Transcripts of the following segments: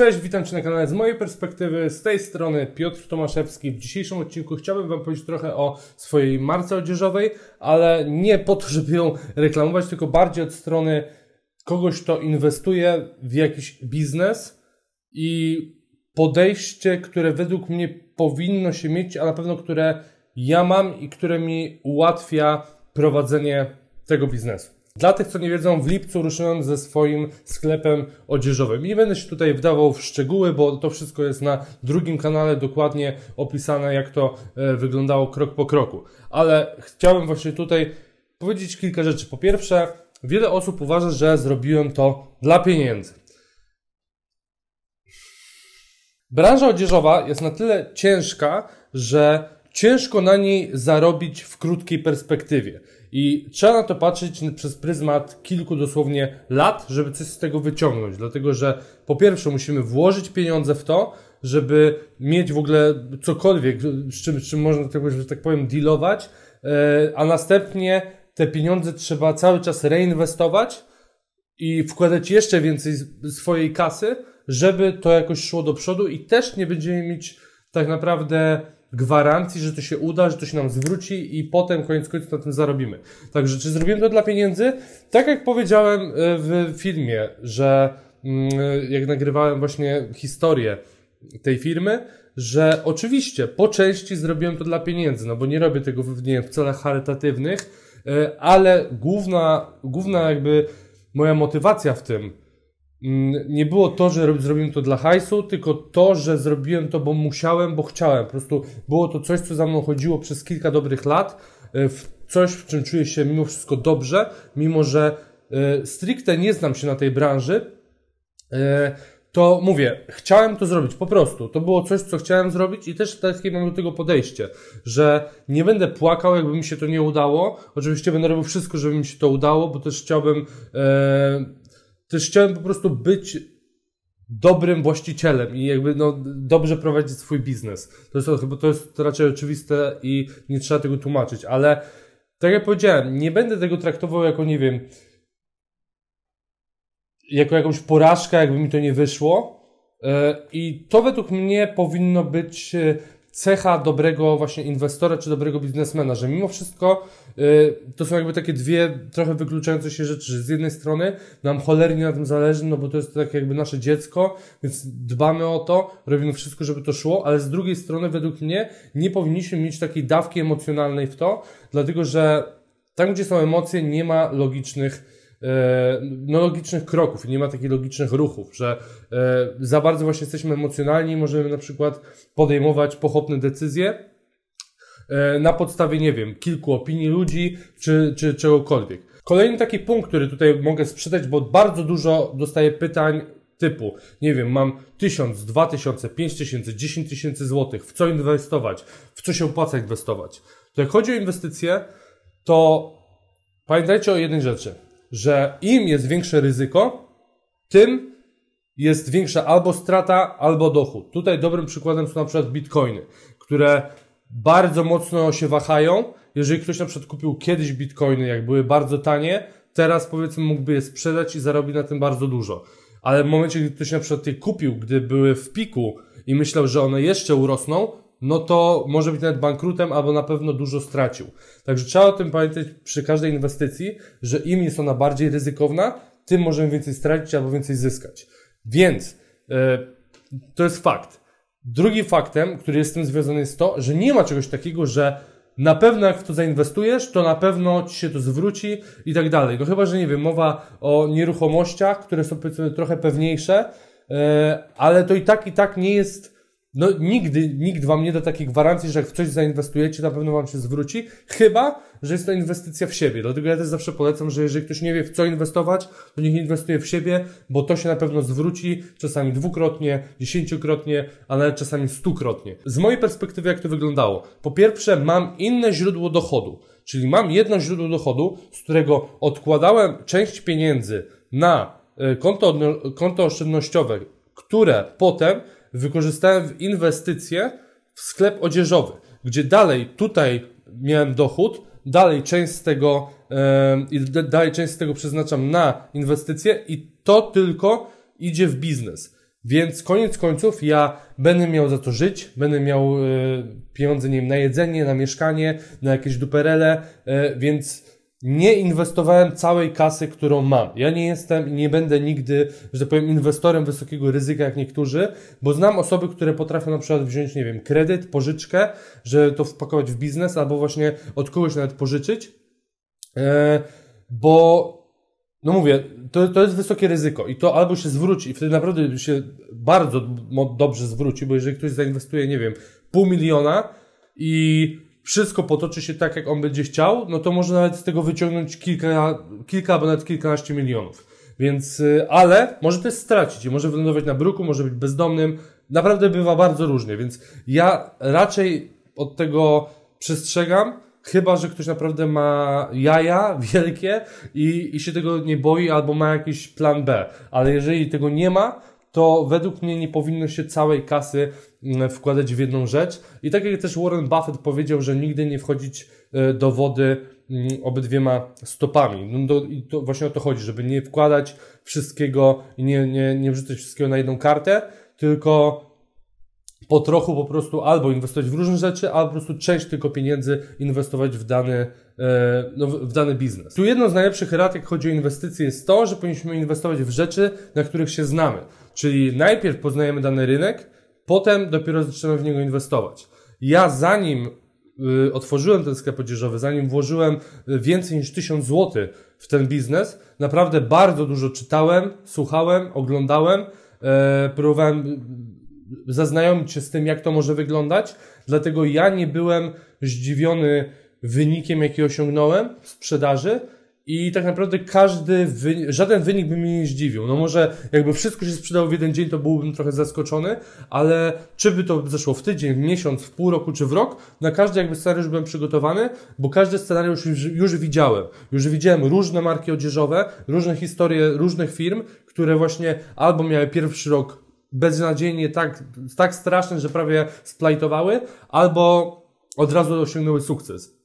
Cześć, witam Cię na kanale z mojej perspektywy. Z tej strony Piotr Tomaszewski. W dzisiejszym odcinku chciałbym Wam powiedzieć trochę o swojej marce odzieżowej, ale nie po to, żeby ją reklamować, tylko bardziej od strony kogoś, kto inwestuje w jakiś biznes i podejście, które według mnie powinno się mieć, a na pewno które ja mam i które mi ułatwia prowadzenie tego biznesu. Dla tych, co nie wiedzą, w lipcu ruszyłem ze swoim sklepem odzieżowym. Nie będę się tutaj wdawał w szczegóły, bo to wszystko jest na drugim kanale dokładnie opisane, jak to e, wyglądało krok po kroku. Ale chciałbym właśnie tutaj powiedzieć kilka rzeczy. Po pierwsze, wiele osób uważa, że zrobiłem to dla pieniędzy. Branża odzieżowa jest na tyle ciężka, że ciężko na niej zarobić w krótkiej perspektywie. I trzeba na to patrzeć przez pryzmat kilku dosłownie lat, żeby coś z tego wyciągnąć. Dlatego, że po pierwsze musimy włożyć pieniądze w to, żeby mieć w ogóle cokolwiek, z czym, z czym można, tak, że tak powiem, dealować, e, a następnie te pieniądze trzeba cały czas reinwestować i wkładać jeszcze więcej swojej kasy, żeby to jakoś szło do przodu i też nie będziemy mieć tak naprawdę gwarancji, że to się uda, że to się nam zwróci i potem koniec końców na tym zarobimy. Także czy zrobimy to dla pieniędzy? Tak jak powiedziałem e, w filmie, że mm, jak nagrywałem właśnie historię tej firmy, że oczywiście po części zrobiłem to dla pieniędzy, no bo nie robię tego w, nie wiem, w celach charytatywnych, e, ale główna, główna jakby moja motywacja w tym nie było to, że zrobiłem to dla hajsu, tylko to, że zrobiłem to, bo musiałem, bo chciałem. Po prostu było to coś, co za mną chodziło przez kilka dobrych lat, e, coś, w czym czuję się mimo wszystko dobrze, mimo że e, stricte nie znam się na tej branży, e, to mówię, chciałem to zrobić po prostu. To było coś, co chciałem zrobić i też takie mam do tego podejście, że nie będę płakał, jakby mi się to nie udało. Oczywiście będę robił wszystko, żeby mi się to udało, bo też chciałbym też chciałem po prostu być dobrym właścicielem i jakby no, dobrze prowadzić swój biznes. To jest, chyba to jest raczej oczywiste i nie trzeba tego tłumaczyć, ale tak jak powiedziałem, nie będę tego traktował jako, nie wiem, jako jakąś porażkę, jakby mi to nie wyszło. E, I to według mnie powinno być e, cecha dobrego właśnie inwestora czy dobrego biznesmena, że mimo wszystko yy, to są jakby takie dwie trochę wykluczające się rzeczy, że z jednej strony nam cholernie na tym zależy, no bo to jest tak jakby nasze dziecko, więc dbamy o to, robimy wszystko, żeby to szło, ale z drugiej strony według mnie nie powinniśmy mieć takiej dawki emocjonalnej w to, dlatego że tam, gdzie są emocje, nie ma logicznych E, no, logicznych kroków, nie ma takich logicznych ruchów, że e, za bardzo właśnie jesteśmy emocjonalni i możemy na przykład podejmować pochopne decyzje e, na podstawie, nie wiem, kilku opinii ludzi czy, czy czegokolwiek. Kolejny taki punkt, który tutaj mogę sprzedać, bo bardzo dużo dostaję pytań typu, nie wiem, mam 1000, 2000, 5000, 10 tysięcy złotych, w co inwestować, w co się opłaca inwestować. To jak chodzi o inwestycje, to pamiętajcie o jednej rzeczy że im jest większe ryzyko, tym jest większa albo strata, albo dochód. Tutaj dobrym przykładem są na przykład bitcoiny, które bardzo mocno się wahają. Jeżeli ktoś na przykład kupił kiedyś bitcoiny, jak były bardzo tanie, teraz powiedzmy mógłby je sprzedać i zarobi na tym bardzo dużo. Ale w momencie, gdy ktoś na przykład je kupił, gdy były w piku i myślał, że one jeszcze urosną, no to może być nawet bankrutem albo na pewno dużo stracił. Także trzeba o tym pamiętać przy każdej inwestycji, że im jest ona bardziej ryzykowna, tym możemy więcej stracić albo więcej zyskać. Więc yy, to jest fakt. Drugim faktem, który jest z tym związany, jest to, że nie ma czegoś takiego, że na pewno jak w to zainwestujesz, to na pewno ci się to zwróci i tak dalej. No chyba, że nie wiem, mowa o nieruchomościach, które są powiedzmy trochę pewniejsze, yy, ale to i tak, i tak nie jest no nigdy, nikt wam nie da takiej gwarancji, że jak w coś zainwestujecie, na pewno wam się zwróci, chyba, że jest to inwestycja w siebie. Dlatego ja też zawsze polecam, że jeżeli ktoś nie wie w co inwestować, to niech inwestuje w siebie, bo to się na pewno zwróci czasami dwukrotnie, dziesięciokrotnie, a nawet czasami stukrotnie. Z mojej perspektywy jak to wyglądało? Po pierwsze mam inne źródło dochodu, czyli mam jedno źródło dochodu, z którego odkładałem część pieniędzy na e, konto, konto oszczędnościowe, które potem wykorzystałem w inwestycje w sklep odzieżowy, gdzie dalej tutaj miałem dochód, dalej część z tego, yy, dalej część z tego przeznaczam na inwestycje i to tylko idzie w biznes. Więc koniec końców ja będę miał za to żyć, będę miał yy, pieniądze nie wiem, na jedzenie, na mieszkanie, na jakieś duperele, yy, więc nie inwestowałem całej kasy, którą mam. Ja nie jestem i nie będę nigdy, że tak powiem, inwestorem wysokiego ryzyka jak niektórzy, bo znam osoby, które potrafią na przykład wziąć, nie wiem, kredyt, pożyczkę, żeby to wpakować w biznes, albo właśnie od kogoś nawet pożyczyć, e, bo no mówię, to, to jest wysokie ryzyko i to albo się zwróci i wtedy naprawdę się bardzo dobrze zwróci, bo jeżeli ktoś zainwestuje, nie wiem, pół miliona i wszystko potoczy się tak, jak on będzie chciał, no to może nawet z tego wyciągnąć kilka, kilka albo nawet kilkanaście milionów. Więc, y, ale może też stracić i może wylądować na bruku, może być bezdomnym. Naprawdę bywa bardzo różnie, więc ja raczej od tego przestrzegam, chyba że ktoś naprawdę ma jaja wielkie i, i się tego nie boi albo ma jakiś plan B. Ale jeżeli tego nie ma, to według mnie nie powinno się całej kasy mm, wkładać w jedną rzecz. I tak jak też Warren Buffett powiedział, że nigdy nie wchodzić e, do wody mm, obydwiema stopami. No do, I to właśnie o to chodzi, żeby nie wkładać wszystkiego i nie, nie, nie wrzucać wszystkiego na jedną kartę, tylko po trochu po prostu albo inwestować w różne rzeczy, albo po prostu część tylko pieniędzy inwestować w dany, e, no, w dany biznes. Tu jedno z najlepszych rad, jak chodzi o inwestycje, jest to, że powinniśmy inwestować w rzeczy, na których się znamy. Czyli najpierw poznajemy dany rynek, potem dopiero zaczynamy w niego inwestować. Ja zanim y, otworzyłem ten sklep odzieżowy, zanim włożyłem y, więcej niż 1000 zł w ten biznes, naprawdę bardzo dużo czytałem, słuchałem, oglądałem, e, próbowałem y, y, zaznajomić się z tym, jak to może wyglądać, dlatego ja nie byłem zdziwiony wynikiem, jaki osiągnąłem w sprzedaży, i tak naprawdę każdy, wy... żaden wynik by mnie nie zdziwił. No może jakby wszystko się sprzedało w jeden dzień, to byłbym trochę zaskoczony, ale czy by to zeszło w tydzień, w miesiąc, w pół roku czy w rok, na każdy jakby scenariusz byłem przygotowany, bo każdy scenariusz już, już widziałem. Już widziałem różne marki odzieżowe, różne historie różnych firm, które właśnie albo miały pierwszy rok beznadziejnie tak, tak straszny, że prawie splajtowały, albo od razu osiągnęły sukces.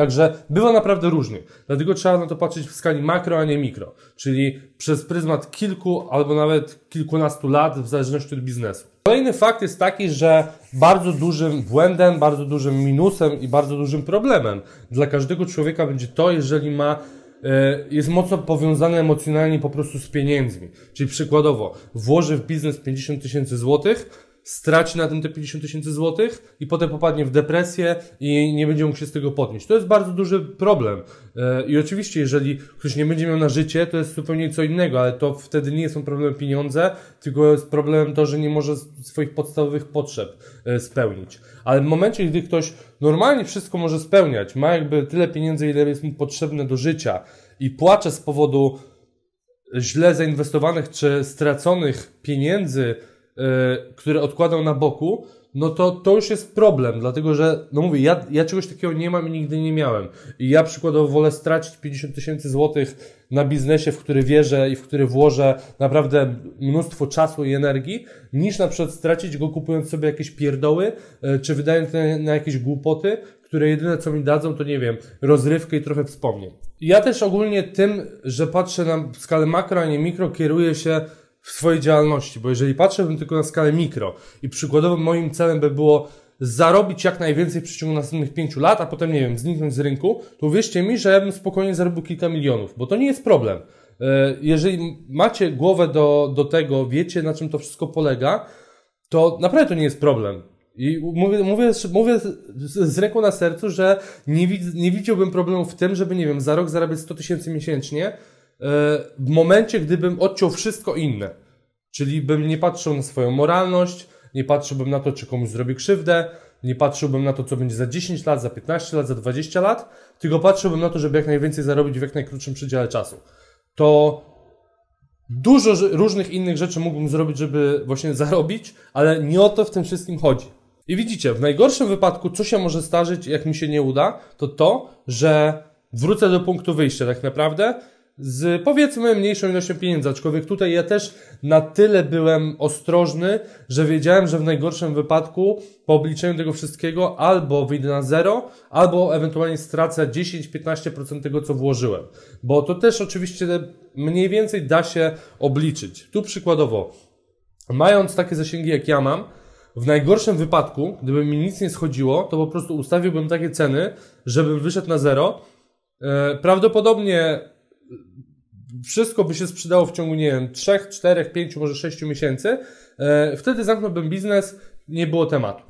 Także bywa naprawdę różnie. Dlatego trzeba na to patrzeć w skali makro, a nie mikro. Czyli przez pryzmat kilku albo nawet kilkunastu lat, w zależności od biznesu. Kolejny fakt jest taki, że bardzo dużym błędem, bardzo dużym minusem i bardzo dużym problemem dla każdego człowieka będzie to, jeżeli ma e, jest mocno powiązane emocjonalnie po prostu z pieniędzmi. Czyli przykładowo, włoży w biznes 50 tysięcy złotych, straci na tym te 50 tysięcy złotych i potem popadnie w depresję i nie będzie mógł się z tego podnieść. To jest bardzo duży problem. E, I oczywiście, jeżeli ktoś nie będzie miał na życie, to jest zupełnie co innego, ale to wtedy nie są problemem pieniądze, tylko jest problemem to, że nie może swoich podstawowych potrzeb e, spełnić. Ale w momencie, gdy ktoś normalnie wszystko może spełniać, ma jakby tyle pieniędzy, ile jest mu potrzebne do życia i płacze z powodu źle zainwestowanych czy straconych pieniędzy, Y, które odkładam na boku, no to to już jest problem, dlatego że, no mówię, ja, ja czegoś takiego nie mam i nigdy nie miałem. I ja przykładowo wolę stracić 50 tysięcy złotych na biznesie, w który wierzę i w który włożę naprawdę mnóstwo czasu i energii, niż na przykład stracić go kupując sobie jakieś pierdoły, y, czy wydając na, na jakieś głupoty, które jedyne co mi dadzą, to nie wiem, rozrywkę i trochę wspomnień. Ja też ogólnie tym, że patrzę na skalę makro, a nie mikro, kieruję się w swojej działalności, bo jeżeli patrzyłbym tylko na skalę mikro i przykładowo moim celem by było zarobić jak najwięcej w przeciągu następnych pięciu lat, a potem, nie wiem, zniknąć z rynku, to uwierzcie mi, że ja bym spokojnie zarobił kilka milionów, bo to nie jest problem. E, jeżeli macie głowę do, do tego, wiecie na czym to wszystko polega, to naprawdę to nie jest problem. I mówię, mówię, mówię z ręką na sercu, że nie, widz, nie widziałbym problemu w tym, żeby, nie wiem, za rok zarabiać 100 tysięcy miesięcznie, w momencie, gdybym odciął wszystko inne. Czyli bym nie patrzył na swoją moralność, nie patrzyłbym na to, czy komuś zrobi krzywdę, nie patrzyłbym na to, co będzie za 10 lat, za 15 lat, za 20 lat, tylko patrzyłbym na to, żeby jak najwięcej zarobić w jak najkrótszym przedziale czasu. To dużo różnych innych rzeczy mógłbym zrobić, żeby właśnie zarobić, ale nie o to w tym wszystkim chodzi. I widzicie, w najgorszym wypadku, co się może zdarzyć, jak mi się nie uda, to to, że wrócę do punktu wyjścia tak naprawdę z powiedzmy mniejszą ilością pieniędzy, aczkolwiek tutaj ja też na tyle byłem ostrożny, że wiedziałem, że w najgorszym wypadku po obliczeniu tego wszystkiego albo wyjdę na zero, albo ewentualnie stracę 10-15% tego, co włożyłem. Bo to też oczywiście mniej więcej da się obliczyć. Tu przykładowo, mając takie zasięgi jak ja mam, w najgorszym wypadku, gdyby mi nic nie schodziło, to po prostu ustawiłbym takie ceny, żebym wyszedł na zero. E, prawdopodobnie wszystko by się sprzedało w ciągu, nie wiem, 3, 4, 5, może 6 miesięcy, e, wtedy zamknąłbym biznes, nie było tematu.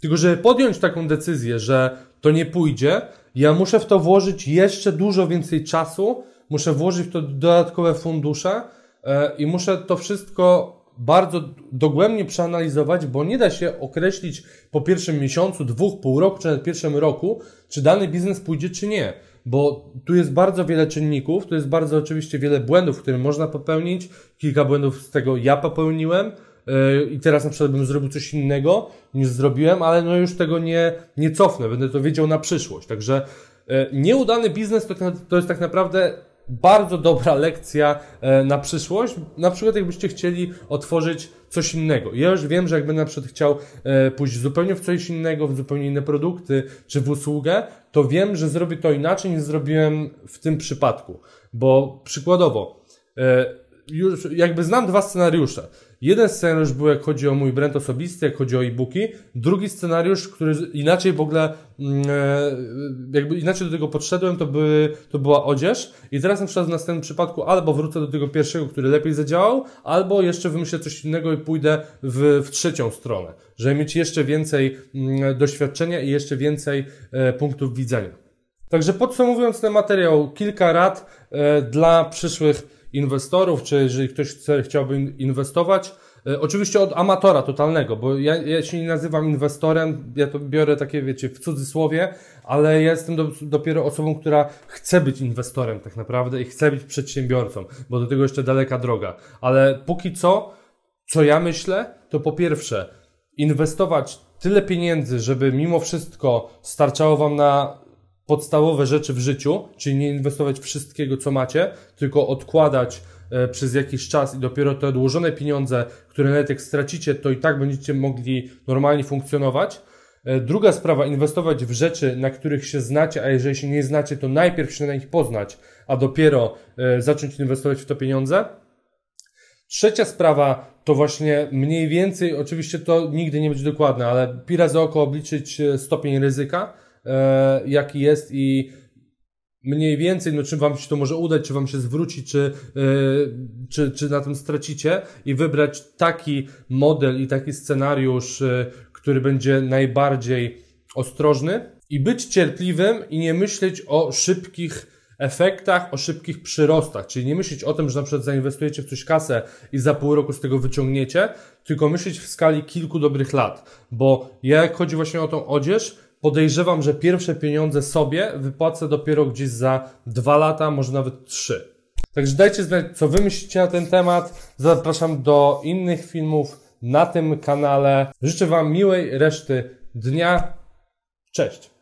Tylko, żeby podjąć taką decyzję, że to nie pójdzie, ja muszę w to włożyć jeszcze dużo więcej czasu, muszę włożyć w to dodatkowe fundusze e, i muszę to wszystko bardzo dogłębnie przeanalizować, bo nie da się określić po pierwszym miesiącu, dwóch, pół roku, czy nawet pierwszym roku, czy dany biznes pójdzie, czy nie bo tu jest bardzo wiele czynników, tu jest bardzo oczywiście wiele błędów, które można popełnić. Kilka błędów z tego ja popełniłem e, i teraz na przykład bym zrobił coś innego niż zrobiłem, ale no już tego nie, nie cofnę, będę to wiedział na przyszłość. Także e, Nieudany biznes to, to jest tak naprawdę bardzo dobra lekcja e, na przyszłość. Na przykład jakbyście chcieli otworzyć coś innego. Ja już wiem, że jakby na przykład chciał e, pójść zupełnie w coś innego, w zupełnie inne produkty czy w usługę, to wiem, że zrobię to inaczej niż zrobiłem w tym przypadku. Bo przykładowo, e, już jakby znam dwa scenariusze. Jeden scenariusz był, jak chodzi o mój brand osobisty, jak chodzi o e-booki. Drugi scenariusz, który inaczej w ogóle, mm, e, jakby inaczej do tego podszedłem, to, by, to była odzież. I teraz na przykład w następnym przypadku albo wrócę do tego pierwszego, który lepiej zadziałał, albo jeszcze wymyślę coś innego i pójdę w, w trzecią stronę, żeby mieć jeszcze więcej mm, doświadczenia i jeszcze więcej e, punktów widzenia. Także podsumowując ten materiał, kilka rad e, dla przyszłych inwestorów, czy jeżeli ktoś chce, chciałby inwestować, e, Oczywiście od amatora totalnego, bo ja, ja się nie nazywam inwestorem, ja to biorę takie, wiecie, w cudzysłowie, ale ja jestem do, dopiero osobą, która chce być inwestorem tak naprawdę i chce być przedsiębiorcą, bo do tego jeszcze daleka droga. Ale póki co, co ja myślę, to po pierwsze, inwestować tyle pieniędzy, żeby mimo wszystko starczało wam na podstawowe rzeczy w życiu, czyli nie inwestować wszystkiego, co macie, tylko odkładać e, przez jakiś czas i dopiero te odłożone pieniądze, które nawet jak stracicie, to i tak będziecie mogli normalnie funkcjonować. E, druga sprawa, inwestować w rzeczy, na których się znacie, a jeżeli się nie znacie, to najpierw się na nich poznać, a dopiero e, zacząć inwestować w to pieniądze. Trzecia sprawa to właśnie mniej więcej, oczywiście to nigdy nie będzie dokładne, ale pi razy oko obliczyć stopień ryzyka e, jaki jest i mniej więcej, no czy wam się to może udać, czy wam się zwróci, czy, e, czy, czy na tym stracicie i wybrać taki model i taki scenariusz, e, który będzie najbardziej ostrożny i być cierpliwym i nie myśleć o szybkich efektach, o szybkich przyrostach, czyli nie myśleć o tym, że na przykład zainwestujecie w coś kasę i za pół roku z tego wyciągniecie, tylko myśleć w skali kilku dobrych lat, bo jak chodzi właśnie o tą odzież, podejrzewam, że pierwsze pieniądze sobie wypłacę dopiero gdzieś za dwa lata, może nawet trzy. Także dajcie znać, co wy myślicie na ten temat. Zapraszam do innych filmów na tym kanale. Życzę Wam miłej reszty dnia. Cześć!